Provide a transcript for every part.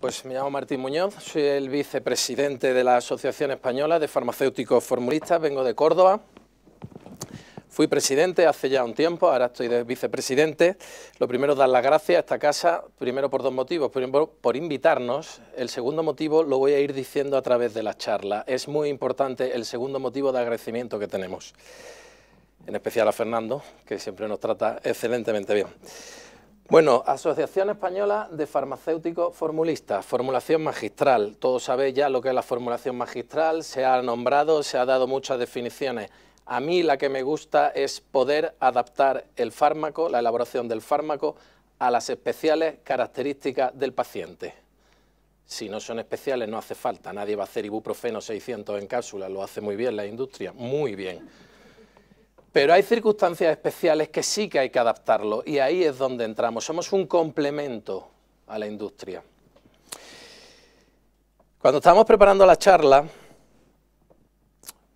Pues me llamo Martín Muñoz, soy el vicepresidente de la Asociación Española de Farmacéuticos Formulistas, vengo de Córdoba. Fui presidente hace ya un tiempo, ahora estoy de vicepresidente. Lo primero, dar las gracias a esta casa, primero por dos motivos. Primero, por invitarnos. El segundo motivo lo voy a ir diciendo a través de la charla. Es muy importante el segundo motivo de agradecimiento que tenemos. En especial a Fernando, que siempre nos trata excelentemente bien. Bueno, Asociación Española de Farmacéuticos Formulistas, formulación magistral. Todos sabéis ya lo que es la formulación magistral, se ha nombrado, se ha dado muchas definiciones. A mí la que me gusta es poder adaptar el fármaco, la elaboración del fármaco, a las especiales características del paciente. Si no son especiales no hace falta, nadie va a hacer ibuprofeno 600 en cápsula, lo hace muy bien la industria, muy bien pero hay circunstancias especiales que sí que hay que adaptarlo y ahí es donde entramos. Somos un complemento a la industria. Cuando estábamos preparando la charla,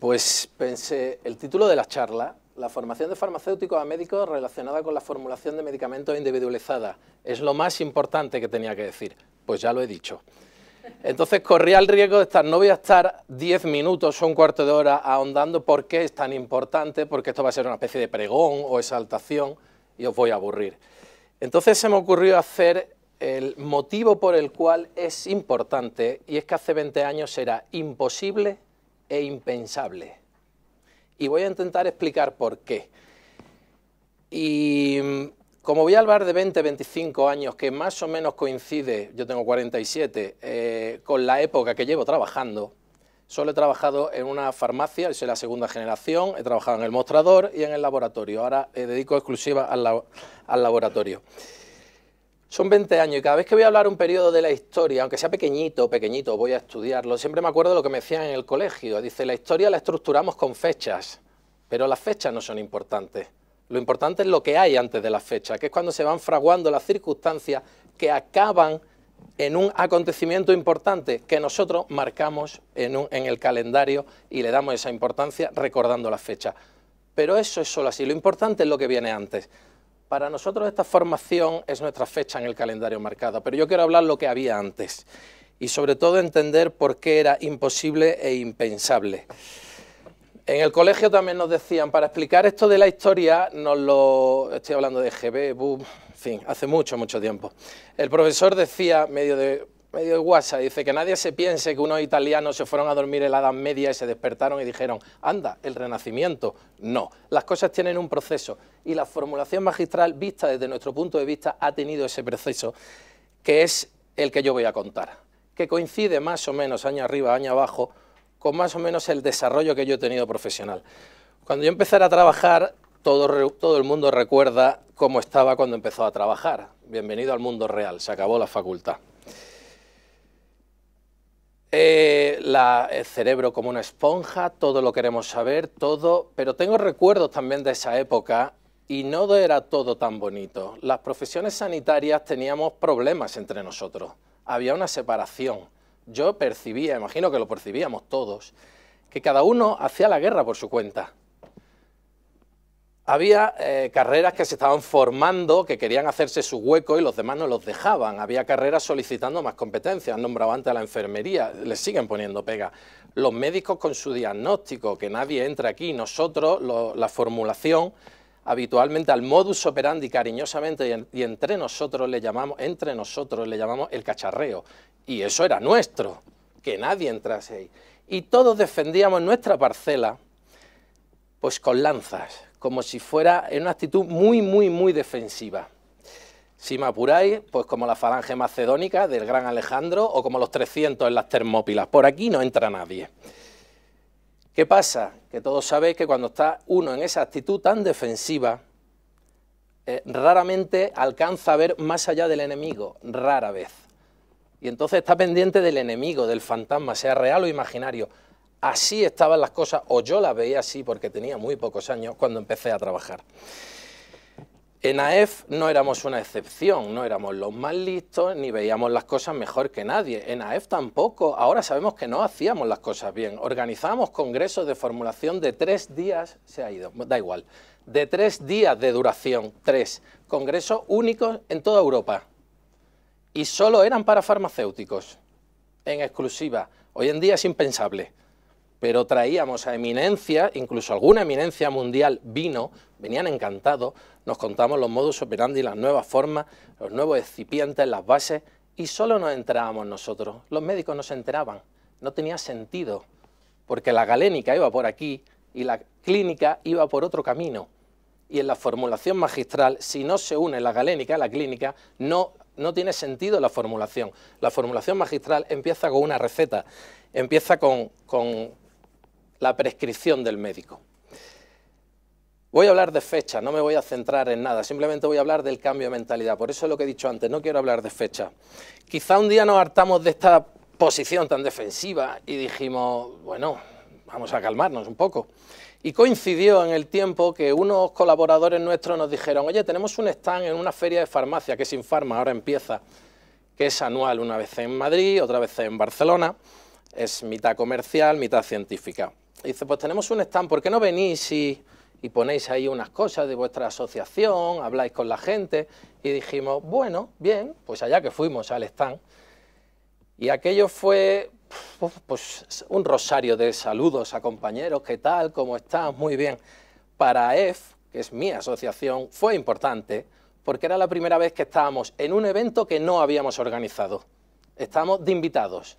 pues pensé, el título de la charla, la formación de farmacéuticos a médicos relacionada con la formulación de medicamentos individualizada, es lo más importante que tenía que decir. Pues ya lo he dicho. Entonces corría el riesgo de estar, no voy a estar 10 minutos o un cuarto de hora ahondando por qué es tan importante, porque esto va a ser una especie de pregón o exaltación y os voy a aburrir. Entonces se me ocurrió hacer el motivo por el cual es importante y es que hace 20 años era imposible e impensable. Y voy a intentar explicar por qué. Y como voy a hablar de 20, 25 años, que más o menos coincide, yo tengo 47, eh, con la época que llevo trabajando, solo he trabajado en una farmacia, soy la segunda generación, he trabajado en el mostrador y en el laboratorio, ahora eh, dedico exclusiva al, laboratorio. Son 20 años y cada vez que voy a hablar un periodo de la historia, aunque sea pequeñito, pequeñito, voy a estudiarlo, siempre me acuerdo de lo que me decían en el colegio. Dice, la historia la estructuramos con fechas, pero las fechas no son importantes. Lo importante es lo que hay antes de la fecha, que es cuando se van fraguando las circunstancias que acaban en un acontecimiento importante que nosotros marcamos en, el calendario y le damos esa importancia recordando la fecha. Pero eso es solo así, lo importante es lo que viene antes. Para nosotros esta formación es nuestra fecha en el calendario marcada, pero yo quiero hablar lo que había antes y sobre todo entender por qué era imposible e impensable. En el colegio también nos decían, para explicar esto de la historia, nos lo, estoy hablando de GB, boom, en fin, hace mucho, mucho tiempo. El profesor decía, medio de, medio de WhatsApp, dice que nadie se piense que unos italianos se fueron a dormir en la Edad Media y se despertaron y dijeron, anda, el Renacimiento. No, las cosas tienen un proceso y la formulación magistral, vista desde nuestro punto de vista, ha tenido ese proceso, que es el que yo voy a contar, que coincide más o menos año arriba, año abajo, con más o menos el desarrollo que yo he tenido profesional. Cuando yo empecé a trabajar, todo, el mundo recuerda cómo estaba cuando empezó a trabajar. Bienvenido al mundo real, se acabó la facultad. Eh, el cerebro como una esponja, todo lo queremos saber, todo, pero tengo recuerdos también de esa época y no era todo tan bonito. Las profesiones sanitarias teníamos problemas entre nosotros, había una separación yo percibía, imagino que lo percibíamos todos, que cada uno hacía la guerra por su cuenta. Había eh, carreras que se estaban formando, que querían hacerse su hueco y los demás no los dejaban. Había carreras solicitando más competencias, han nombrado antes a la enfermería, les siguen poniendo pega. Los médicos con su diagnóstico, que nadie entra aquí, nosotros, la formulación, habitualmente al modus operandi cariñosamente y, entre nosotros le llamamos, entre nosotros le llamamos el cacharreo. Y eso era nuestro, que nadie entrase ahí. Y todos defendíamos nuestra parcela, pues con lanzas, como si fuera en una actitud muy, muy, muy defensiva. Si me apuráis, pues como la falange macedónica del gran Alejandro o como los 300 en las Termópilas. Por aquí no entra nadie. ¿Qué pasa? Que todos sabéis que cuando está uno en esa actitud tan defensiva, eh, raramente alcanza a ver más allá del enemigo, rara vez. Y entonces está pendiente del enemigo, del fantasma, sea real o imaginario. Así estaban las cosas, o yo las veía así porque tenía muy pocos años cuando empecé a trabajar. En AEF no éramos una excepción, no éramos los más listos ni veíamos las cosas mejor que nadie. En AEF tampoco, ahora sabemos que no hacíamos las cosas bien. Organizábamos congresos de formulación de tres días, se ha ido, da igual, de tres días de duración, tres, congresos únicos en toda Europa. Y solo eran para farmacéuticos, en exclusiva. Hoy en día es impensable, pero traíamos a eminencia, incluso alguna eminencia mundial vino venían encantados, nos contamos los modus operandi, las nuevas formas, los nuevos excipientes, las bases, y solo nos enterábamos nosotros, los médicos no se enteraban, no tenía sentido, porque la galénica iba por aquí y la clínica iba por otro camino. Y en la formulación magistral, si no se une la galénica a la clínica, no, tiene sentido la formulación. La formulación magistral empieza con una receta, empieza con la prescripción del médico. Voy a hablar de fecha, no me voy a centrar en nada, simplemente voy a hablar del cambio de mentalidad. Por eso es lo que he dicho antes, no quiero hablar de fecha. Quizá un día nos hartamos de esta posición tan defensiva y dijimos, bueno, vamos a calmarnos un poco. Y coincidió en el tiempo que unos colaboradores nuestros nos dijeron, oye, tenemos un stand en una feria de farmacia, que es Infarma, ahora empieza, que es anual, una vez en Madrid, otra vez en Barcelona, es mitad comercial, mitad científica. dice, pues tenemos un stand, ¿por qué no venís y y ponéis ahí unas cosas de vuestra asociación, habláis con la gente y dijimos, bueno, bien, pues allá que fuimos al stand. Y aquello fue pues, un rosario de saludos a compañeros, ¿qué tal? ¿Cómo estás? Muy bien. Para EF, que es mi asociación, fue importante porque era la primera vez que estábamos en un evento que no habíamos organizado. Estábamos de invitados.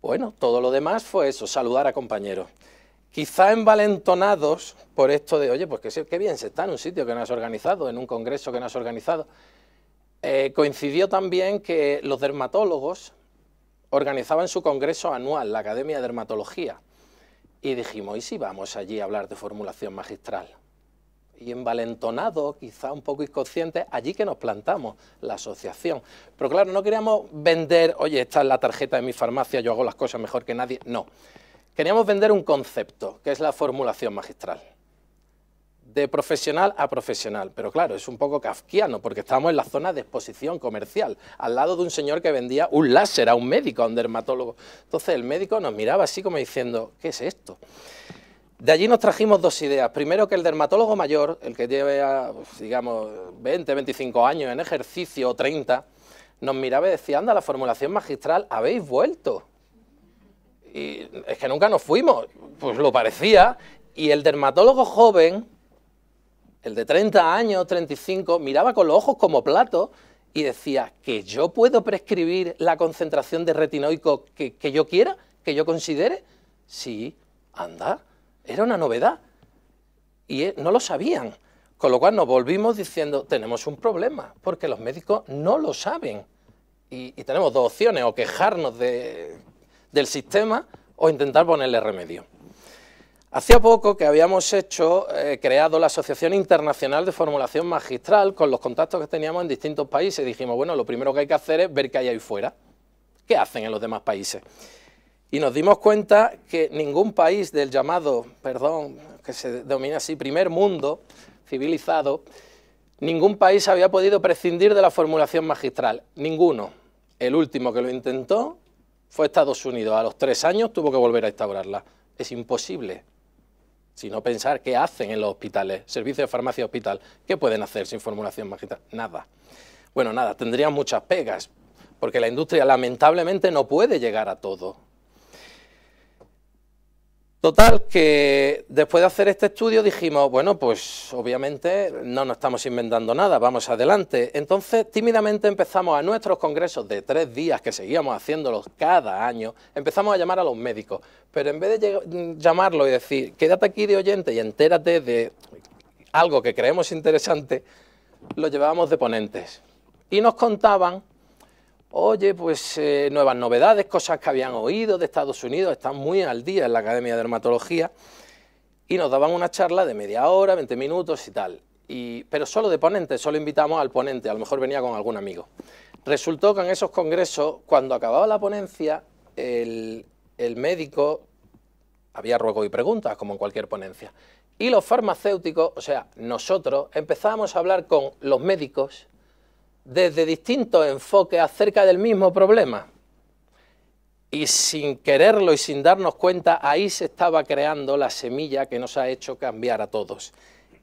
Bueno, todo lo demás fue eso, saludar a compañeros quizá envalentonados por esto de, oye, pues qué bien, se está en un sitio que no has organizado, en un congreso que no has organizado. Eh, coincidió también que los dermatólogos organizaban su congreso anual, la Academia de Dermatología, y dijimos, ¿y si vamos allí a hablar de formulación magistral? Y envalentonados, quizá un poco inconscientes, allí que nos plantamos, la asociación. Pero claro, no queríamos vender, oye, esta es la tarjeta de mi farmacia, yo hago las cosas mejor que nadie, no Queríamos vender un concepto, que es la formulación magistral. De profesional a profesional, pero claro, es un poco kafkiano, porque estábamos en la zona de exposición comercial, al lado de un señor que vendía un láser a un médico, a un dermatólogo. Entonces el médico nos miraba así como diciendo, ¿qué es esto? De allí nos trajimos dos ideas. Primero, que el dermatólogo mayor, el que lleva, digamos, 20, 25 años en ejercicio, o 30, nos miraba y decía, anda, la formulación magistral, habéis vuelto y es que nunca nos fuimos. Pues lo parecía. Y el dermatólogo joven, el de 30 años, 35, miraba con los ojos como plato y decía, ¿que yo puedo prescribir la concentración de retinoico que, yo quiera, que yo considere? Sí, anda, era una novedad. Y eh, no lo sabían. Con lo cual nos volvimos diciendo, tenemos un problema, porque los médicos no lo saben. y tenemos dos opciones, o quejarnos de del sistema o intentar ponerle remedio. Hacía poco que habíamos hecho, eh, creado la Asociación Internacional de Formulación Magistral con los contactos que teníamos en distintos países. Dijimos, bueno, lo primero que hay que hacer es ver qué hay ahí fuera. ¿Qué hacen en los demás países? Y nos dimos cuenta que ningún país del llamado, perdón, que se denomina así, primer mundo civilizado, ningún país había podido prescindir de la formulación magistral. Ninguno. El último que lo intentó fue Estados Unidos a los tres años, tuvo que volver a instaurarla. Es imposible. Si no pensar qué hacen en los hospitales, servicios de farmacia hospital, ¿qué pueden hacer sin formulación magistral? Nada. Bueno, nada, tendrían muchas pegas, porque la industria lamentablemente no puede llegar a todo. Total, que después de hacer este estudio dijimos, bueno, pues obviamente no nos estamos inventando nada, vamos adelante. Entonces, tímidamente empezamos a nuestros congresos de tres días, que seguíamos haciéndolos cada año, empezamos a llamar a los médicos, pero en vez de llamarlos y decir, quédate aquí de oyente y entérate de algo que creemos interesante, lo llevábamos de ponentes. Y nos contaban Oye, pues eh, nuevas novedades, cosas que habían oído de Estados Unidos, están muy al día en la Academia de Dermatología, y nos daban una charla de media hora, 20 minutos y tal. pero solo de ponente, solo invitamos al ponente, a lo mejor venía con algún amigo. Resultó que en esos congresos, cuando acababa la ponencia, el, médico, había ruego y preguntas, como en cualquier ponencia, y los farmacéuticos, o sea, nosotros, empezábamos a hablar con los médicos, desde distintos enfoques acerca del mismo problema. Y sin quererlo y sin darnos cuenta, ahí se estaba creando la semilla que nos ha hecho cambiar a todos.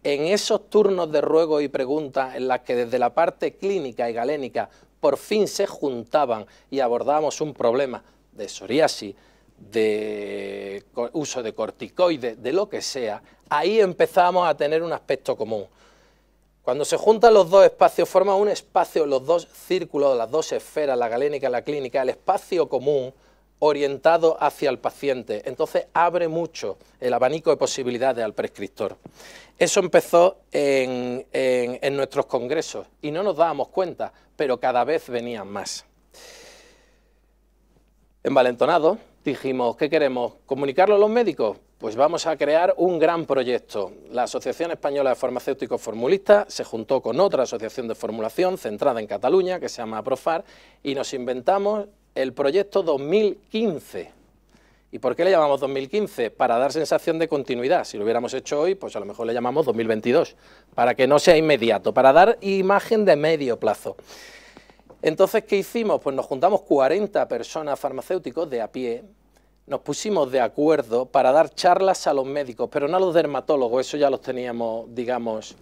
En esos turnos de ruego y preguntas en las que desde la parte clínica y galénica por fin se juntaban y abordábamos un problema de psoriasis, de uso de corticoides, de lo que sea, ahí empezamos a tener un aspecto común, cuando se juntan los dos espacios, forman un espacio, los dos círculos, las dos esferas, la galénica, y la clínica, el espacio común orientado hacia el paciente. Entonces abre mucho el abanico de posibilidades al prescriptor. Eso empezó en, en nuestros congresos y no nos dábamos cuenta, pero cada vez venían más. Envalentonados dijimos, ¿qué queremos? ¿Comunicarlo a los médicos? Pues vamos a crear un gran proyecto. La Asociación Española de Farmacéuticos Formulistas se juntó con otra asociación de formulación centrada en Cataluña, que se llama Profar, y nos inventamos el proyecto 2015. ¿Y por qué le llamamos 2015? Para dar sensación de continuidad. Si lo hubiéramos hecho hoy, pues a lo mejor le llamamos 2022, para que no sea inmediato, para dar imagen de medio plazo. Entonces, ¿qué hicimos? Pues nos juntamos 40 personas farmacéuticos de a pie, nos pusimos de acuerdo para dar charlas a los médicos, pero no a los dermatólogos, eso ya los teníamos, digamos,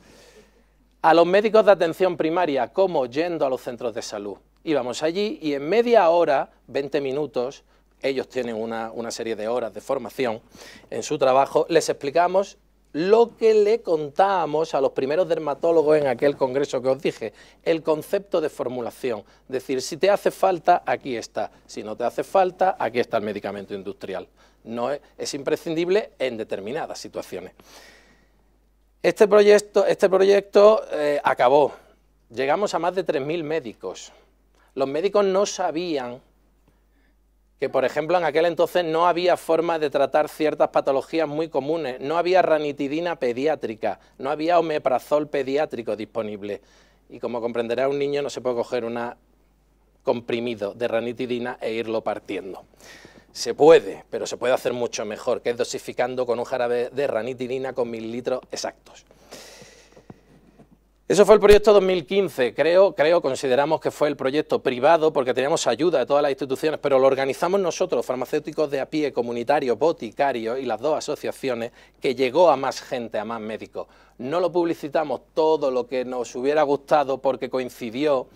a los médicos de atención primaria, como yendo a los centros de salud. Íbamos allí y en media hora, 20 minutos, ellos tienen una, una serie de horas de formación en su trabajo, les explicamos lo que le contábamos a los primeros dermatólogos en aquel congreso que os dije, el concepto de formulación, decir, si te hace falta, aquí está, si no te hace falta, aquí está el medicamento industrial. No es, imprescindible en determinadas situaciones. Este proyecto, este proyecto eh, acabó, llegamos a más de 3.000 médicos. Los médicos no sabían que por ejemplo en aquel entonces no había forma de tratar ciertas patologías muy comunes, no había ranitidina pediátrica, no había omeprazol pediátrico disponible. Y como comprenderá, un niño no se puede coger un comprimido de ranitidina e irlo partiendo. Se puede, pero se puede hacer mucho mejor, que es dosificando con un jarabe de ranitidina con mililitros exactos. Eso fue el proyecto 2015, creo, creo, consideramos que fue el proyecto privado porque teníamos ayuda de todas las instituciones, pero lo organizamos nosotros, farmacéuticos de a pie, comunitarios, boticarios y las dos asociaciones, que llegó a más gente, a más médicos. No lo publicitamos todo lo que nos hubiera gustado porque coincidió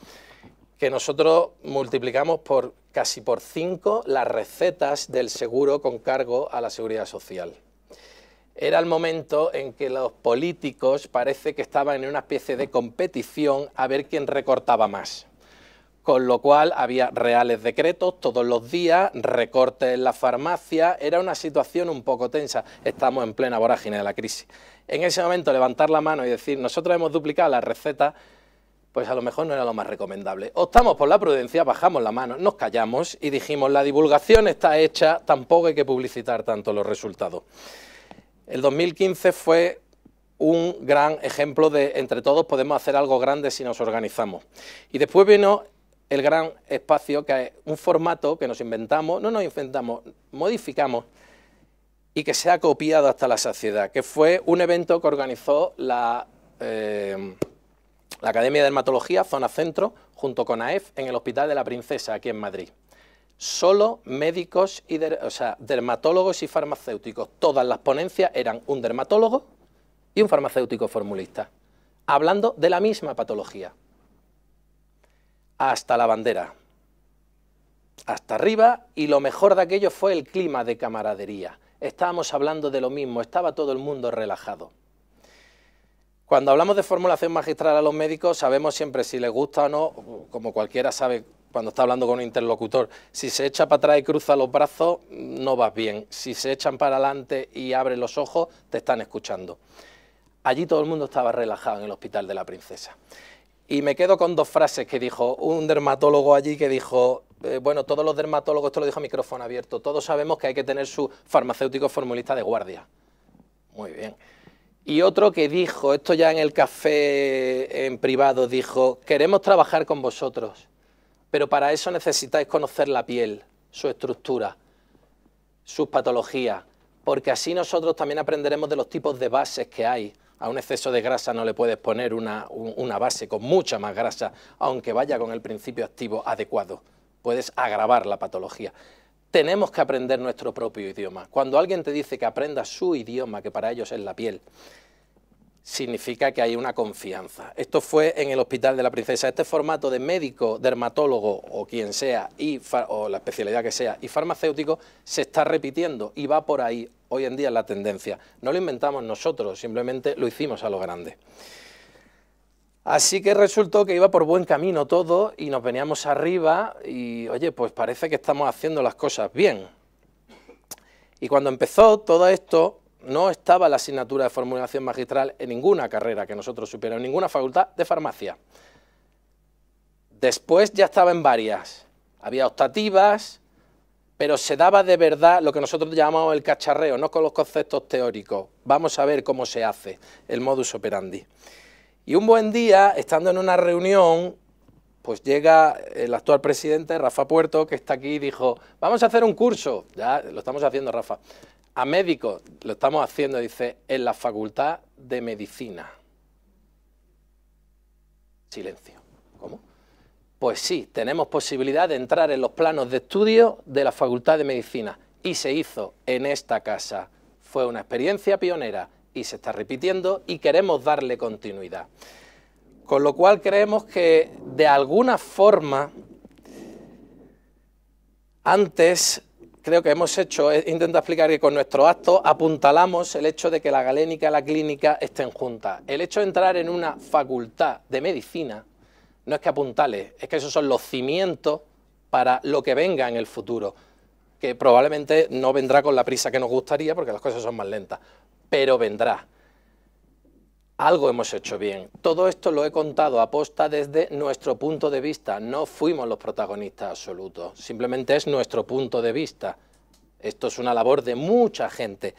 que nosotros multiplicamos por casi por cinco las recetas del seguro con cargo a la seguridad social era el momento en que los políticos parece que estaban en una especie de competición a ver quién recortaba más. Con lo cual había reales decretos todos los días, recortes en la farmacia, era una situación un poco tensa. Estamos en plena vorágine de la crisis. En ese momento levantar la mano y decir, nosotros hemos duplicado la receta, pues a lo mejor no era lo más recomendable. Optamos por la prudencia, bajamos la mano, nos callamos y dijimos, la divulgación está hecha, tampoco hay que publicitar tanto los resultados. El 2015 fue un gran ejemplo de entre todos podemos hacer algo grande si nos organizamos. Y después vino el gran espacio, que es un formato que nos inventamos, no nos inventamos, modificamos y que se ha copiado hasta la saciedad, que fue un evento que organizó la, eh, la Academia de Dermatología Zona Centro junto con AEF en el Hospital de la Princesa aquí en Madrid solo médicos y o sea, dermatólogos y farmacéuticos. Todas las ponencias eran un dermatólogo y un farmacéutico formulista, hablando de la misma patología. Hasta la bandera, hasta arriba, y lo mejor de aquello fue el clima de camaradería. Estábamos hablando de lo mismo, estaba todo el mundo relajado. Cuando hablamos de formulación magistral a los médicos, sabemos siempre si les gusta o no, como cualquiera sabe cuando está hablando con un interlocutor. Si se echa para atrás y cruza los brazos, no vas bien. Si se echan para adelante y abren los ojos, te están escuchando. Allí todo el mundo estaba relajado en el hospital de la princesa. Y me quedo con dos frases que dijo un dermatólogo allí que dijo, eh, bueno, todos los dermatólogos, esto lo dijo a micrófono abierto, todos sabemos que hay que tener su farmacéutico formulista de guardia. Muy bien. Y otro que dijo, esto ya en el café en privado, dijo, queremos trabajar con vosotros. Pero para eso necesitáis conocer la piel, su estructura, sus patologías, porque así nosotros también aprenderemos de los tipos de bases que hay. A un exceso de grasa no le puedes poner una, base con mucha más grasa, aunque vaya con el principio activo adecuado. Puedes agravar la patología tenemos que aprender nuestro propio idioma. Cuando alguien te dice que aprenda su idioma, que para ellos es la piel, significa que hay una confianza. Esto fue en el Hospital de la Princesa. Este formato de médico, dermatólogo o quien sea, y o la especialidad que sea, y farmacéutico, se está repitiendo y va por ahí hoy en día la tendencia. No lo inventamos nosotros, simplemente lo hicimos a lo grande. Así que resultó que iba por buen camino todo y nos veníamos arriba y, oye, pues parece que estamos haciendo las cosas bien. Y cuando empezó todo esto, no estaba la asignatura de formulación magistral en ninguna carrera que nosotros supiéramos, en ninguna facultad de farmacia. Después ya estaba en varias. Había optativas, pero se daba de verdad lo que nosotros llamamos el cacharreo, no con los conceptos teóricos. Vamos a ver cómo se hace el modus operandi. Y un buen día, estando en una reunión, pues llega el actual presidente, Rafa Puerto, que está aquí, y dijo, vamos a hacer un curso. Ya lo estamos haciendo, Rafa a médicos, lo estamos haciendo, dice, en la facultad de medicina. Silencio. ¿Cómo? Pues sí, tenemos posibilidad de entrar en los planos de estudio de la facultad de medicina. Y se hizo en esta casa. Fue una experiencia pionera y se está repitiendo y queremos darle continuidad. Con lo cual creemos que de alguna forma antes creo que hemos hecho eh, intento explicar que con nuestro acto apuntalamos el hecho de que la galénica y la clínica estén juntas. El hecho de entrar en una facultad de medicina no es que apuntale, es que esos son los cimientos para lo que venga en el futuro, que probablemente no vendrá con la prisa que nos gustaría porque las cosas son más lentas, pero vendrá algo hemos hecho bien. Todo esto lo he contado aposta desde nuestro punto de vista. No fuimos los protagonistas absolutos. Simplemente es nuestro punto de vista. Esto es una labor de mucha gente.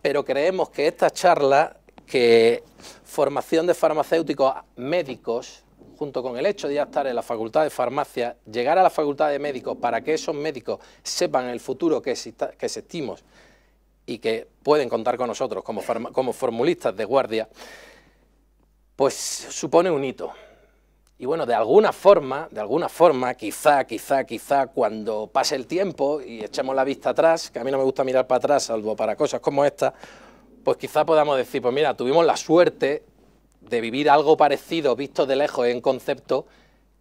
Pero creemos que esta charla, que formación de farmacéuticos médicos, junto con el hecho de ya estar en la Facultad de Farmacia, llegar a la Facultad de Médicos para que esos médicos sepan el futuro que, que existimos y que pueden contar con nosotros como, formulistas de guardia, pues supone un hito. Y bueno, de alguna forma, de alguna forma, quizá, quizá, quizá, cuando pase el tiempo y echemos la vista atrás, que a mí no me gusta mirar para atrás, salvo para cosas como esta, pues quizá podamos decir, pues mira, tuvimos la suerte de vivir algo parecido, visto de lejos en concepto,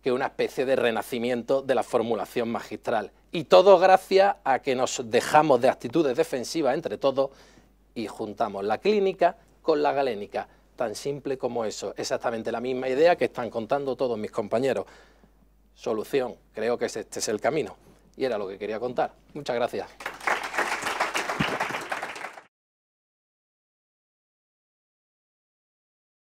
que una especie de renacimiento de la formulación magistral. Y todo gracias a que nos dejamos de actitudes defensivas entre todos y juntamos la clínica con la galénica. Tan simple como eso. Exactamente la misma idea que están contando todos mis compañeros. Solución. Creo que este es el camino. Y era lo que quería contar. Muchas gracias.